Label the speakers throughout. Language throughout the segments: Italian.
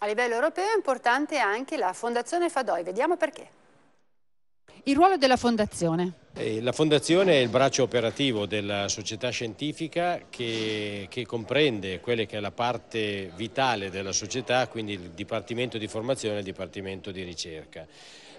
Speaker 1: A livello europeo è importante anche la Fondazione Fadoi, vediamo perché. Il ruolo della Fondazione.
Speaker 2: Eh, la Fondazione è il braccio operativo della società scientifica che, che, comprende quella che è la parte vitale della società, quindi il Dipartimento di Formazione e il Dipartimento di Ricerca.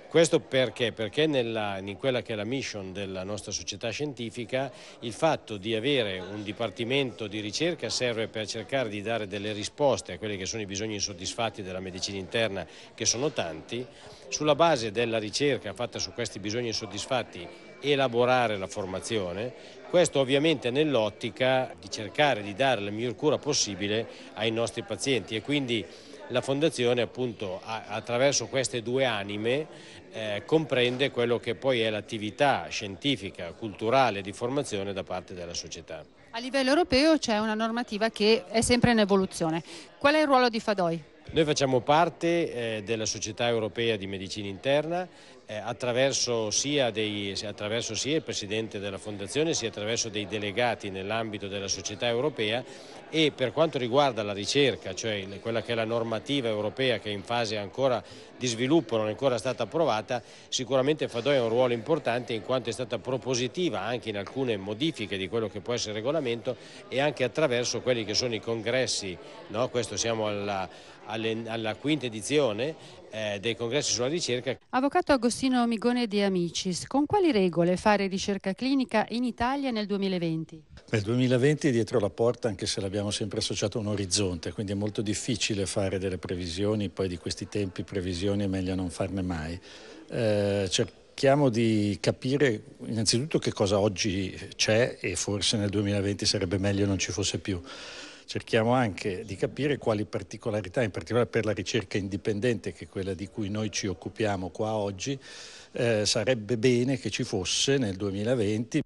Speaker 2: Questo perché? Perché nella, in quella che è la mission della nostra società scientifica il fatto di avere un dipartimento di ricerca serve per cercare di dare delle risposte a quelli che sono i bisogni insoddisfatti della medicina interna che sono tanti, sulla base della ricerca fatta su questi bisogni insoddisfatti elaborare la formazione, questo ovviamente nell'ottica di cercare di dare la miglior cura possibile ai nostri pazienti e quindi la Fondazione appunto attraverso queste due anime eh, comprende quello che poi è l'attività scientifica, culturale di formazione da parte della società.
Speaker 1: A livello europeo c'è una normativa che è sempre in evoluzione. Qual è il ruolo di Fadoi?
Speaker 2: Noi facciamo parte eh, della Società Europea di Medicina Interna, eh, attraverso sia, dei, attraverso sia, il Presidente della Fondazione sia attraverso dei delegati nell'ambito della società europea e per quanto riguarda la ricerca, cioè quella che è la normativa europea che è in fase ancora di sviluppo, non è ancora stata approvata, sicuramente Fadoi ha un ruolo importante in quanto è stata propositiva anche in alcune modifiche di quello che può essere il regolamento e anche attraverso quelli che sono i congressi, no? questo siamo alla, alla quinta edizione eh, dei congressi sulla ricerca.
Speaker 1: Avvocato Agostino Migone di Amicis, con quali regole fare ricerca clinica in Italia nel 2020?
Speaker 3: Nel 2020 è dietro la porta anche se l'abbiamo sempre associato a un orizzonte, quindi è molto difficile fare delle previsioni, poi di questi tempi previsioni è meglio non farne mai. Eh, cerchiamo di capire innanzitutto che cosa oggi c'è e forse nel 2020 sarebbe meglio non ci fosse più cerchiamo anche di capire quali particolarità, in particolare per la ricerca indipendente, che è quella di cui noi ci occupiamo qua oggi, eh, sarebbe bene che ci fosse nel 2020.